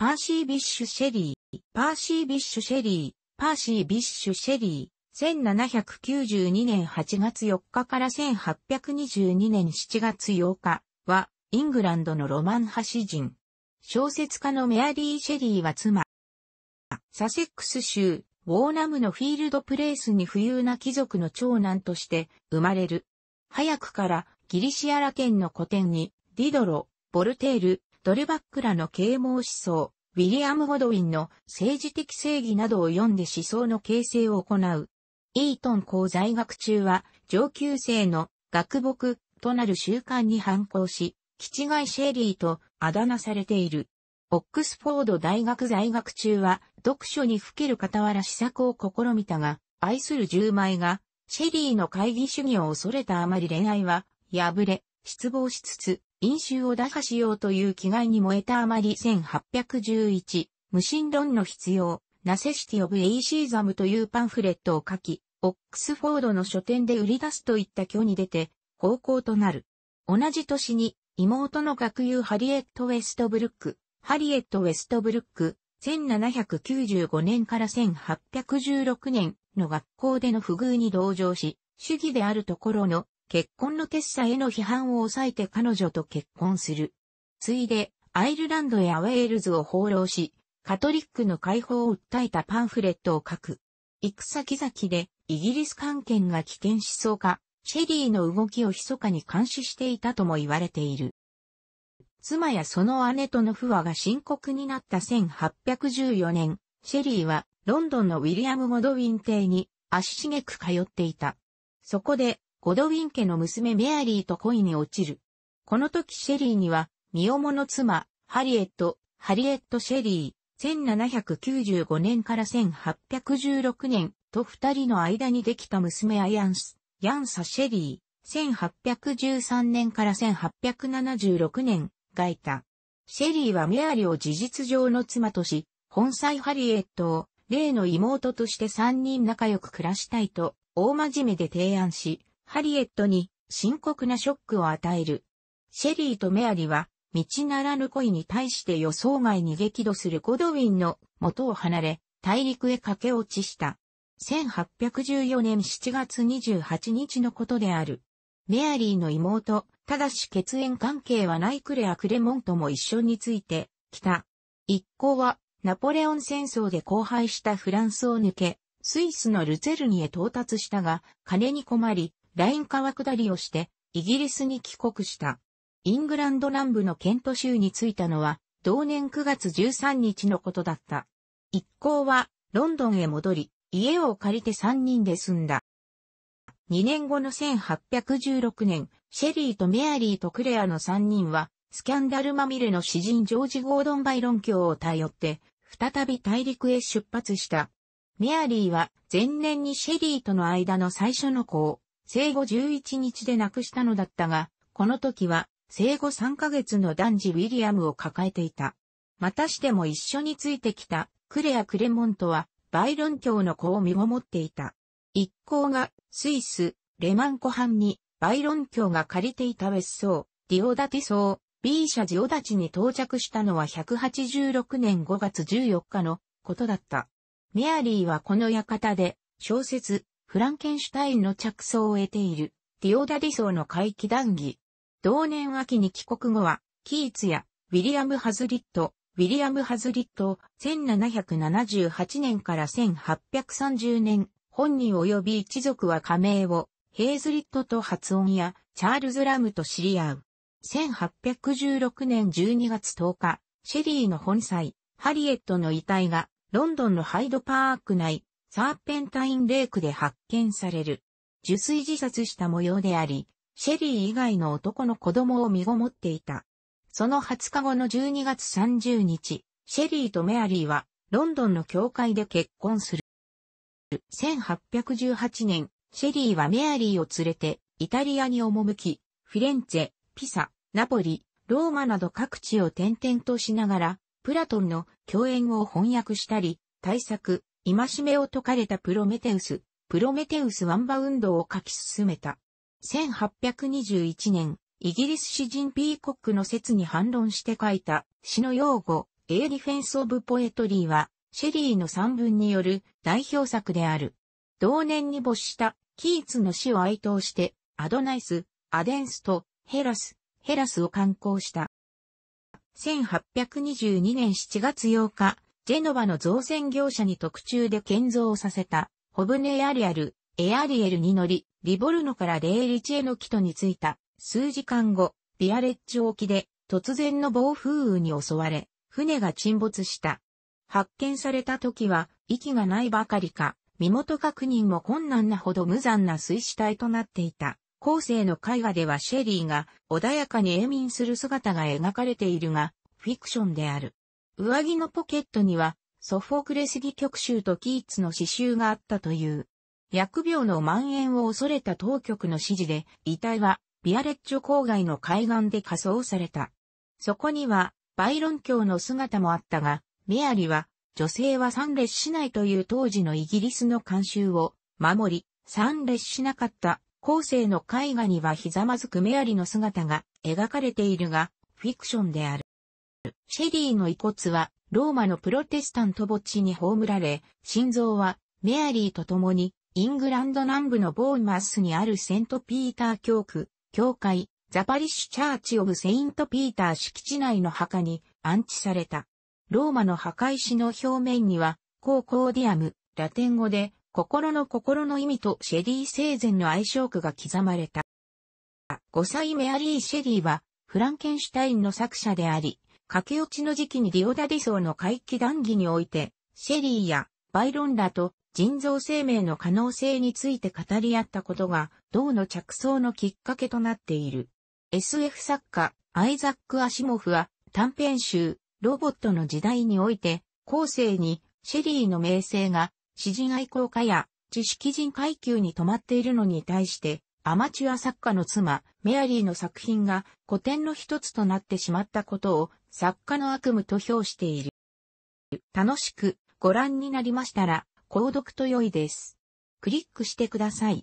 パーシー・ビッシュ・シェリー、パーシー・ビッシュ・シェリー、パーシー・ビッシュ・シェリー、1792年8月4日から1822年7月8日は、イングランドのロマン派詩人。小説家のメアリー・シェリーは妻。サセックス州、ウォーナムのフィールドプレイスに富裕な貴族の長男として生まれる。早くからギリシアラ県の古典に、ディドロ、ボルテール、ドルバックらの啓蒙思想、ウィリアム・ゴドウィンの政治的正義などを読んで思想の形成を行う。イートン校在学中は上級生の学木となる習慣に反抗し、キチガイ・シェリーとあだ名されている。オックスフォード大学在学中は読書にふける傍ら施策を試みたが、愛する10枚が、シェリーの会議主義を恐れたあまり恋愛は、破れ、失望しつつ、飲酒を打破しようという気概に燃えたあまり1811、無神論の必要、ナセシティオブエイシーザムというパンフレットを書き、オックスフォードの書店で売り出すといった虚に出て、方向となる。同じ年に、妹の学友ハリエット・ウェストブルック、ハリエット・ウェストブルック、1795年から1816年の学校での不遇に同情し、主義であるところの結婚の決裁への批判を抑えて彼女と結婚する。ついで、アイルランドやウェールズを放浪し、カトリックの解放を訴えたパンフレットを書く。行く先々で、イギリス関係が危険しそうか、シェリーの動きを密かに監視していたとも言われている。妻やその姉との不和が深刻になった1814年、シェリーはロンドンのウィリアム・ゴドウィン邸に足しげく通っていた。そこでゴドウィン家の娘メアリーと恋に落ちる。この時シェリーには、身重の妻、ハリエット、ハリエット・シェリー、1795年から1816年と二人の間にできた娘アヤンス、ヤンサ・シェリー、1813年から1876年がいた。シェリーはメアリーを事実上の妻とし、本妻ハリエットを例の妹として三人仲良く暮らしたいと、大真面目で提案し、ハリエットに深刻なショックを与える。シェリーとメアリは、道ならぬ恋に対して予想外に激怒するゴドウィンの元を離れ、大陸へ駆け落ちした。1814年7月28日のことである。メアリーの妹、ただし血縁関係はないクレア・クレモントも一緒について、来た。一行は、ナポレオン戦争で荒廃したフランスを抜け、スイスのルゼルニへ到達したが、金に困り、ライン川下りをして、イギリスに帰国した。イングランド南部のケント州に着いたのは、同年9月13日のことだった。一行は、ロンドンへ戻り、家を借りて3人で住んだ。2年後の1816年、シェリーとメアリーとクレアの3人は、スキャンダルまみれの詩人ジョージ・ゴードン・バイロン教を頼って、再び大陸へ出発した。メアリーは前年にシェリーとの間の最初の子を生後11日で亡くしたのだったが、この時は生後3ヶ月の男児ウィリアムを抱えていた。またしても一緒についてきたクレア・クレモントはバイロン教の子を見守っていた。一行がスイス、レマン湖畔にバイロン教が借りていた別荘、ディオダティ荘、B 社ジオダチに到着したのは186年5月14日のことだった。メアリーはこの館で小説、フランケンシュタインの着想を得ている、ディオダディソーの回帰談義。同年秋に帰国後は、キーツやウィリアム・ハズリット、ウィリアム・ハズリット、1778年から1830年、本人及び一族は加盟を、ヘイズリットと発音や、チャールズ・ラムと知り合う。1816年12月10日、シェリーの本妻、ハリエットの遺体が、ロンドンのハイドパーク内、サーペンタインレイクで発見される。受水自殺した模様であり、シェリー以外の男の子供を身ごもっていた。その20日後の12月30日、シェリーとメアリーはロンドンの教会で結婚する。1818年、シェリーはメアリーを連れてイタリアに赴き、フィレンツェ、ピサ、ナポリ、ローマなど各地を転々としながら、プラトンの共演を翻訳したり、大作、今しめを解かれたプロメテウス、プロメテウスワンバ運動を書き進めた。1821年、イギリス詩人ピーコックの説に反論して書いた詩の用語、A Defense of Poetry は、シェリーの散文による代表作である。同年に没したキーツの詩を哀悼して、アドナイス、アデンスとヘラス、ヘラスを刊行した。1822年7月8日、ジェノバの造船業者に特注で建造させた、ホブネエアリアル、エアリエルに乗り、リボルノからレイリチエの木とに着いた、数時間後、ビアレッジ沖で、突然の暴風雨に襲われ、船が沈没した。発見された時は、息がないばかりか、身元確認も困難なほど無残な水死体となっていた。後世の絵画ではシェリーが穏やかに永眠する姿が描かれているが、フィクションである。上着のポケットには、ソフォクレスギ曲集とキーツの刺繍があったという。薬病の蔓延を恐れた当局の指示で、遺体は、ビアレッジョ郊外の海岸で火葬された。そこには、バイロン教の姿もあったが、メアリは、女性は参列しないという当時のイギリスの慣習を守り、参列しなかった後世の絵画にはひざまずくメアリの姿が描かれているが、フィクションである。シェリーの遺骨はローマのプロテスタント墓地に葬られ、心臓はメアリーと共にイングランド南部のボーンマスにあるセントピーター教区、教会、ザパリッシュチャーチオブセイントピーター敷地内の墓に安置された。ローマの墓石の表面には、コーコーディアム、ラテン語で、心の心の意味とシェリー生前の愛称句が刻まれた。5歳メアリー・シェリーは、フランケンシュタインの作者であり、駆け落ちの時期にディオダディーの回帰談義において、シェリーやバイロンらと人造生命の可能性について語り合ったことが、銅の着想のきっかけとなっている。SF 作家、アイザック・アシモフは、短編集、ロボットの時代において、後世に、シェリーの名声が、詩人愛好家や、知識人階級に止まっているのに対して、アマチュア作家の妻、メアリーの作品が古典の一つとなってしまったことを作家の悪夢と評している。楽しくご覧になりましたら、購読と良いです。クリックしてください。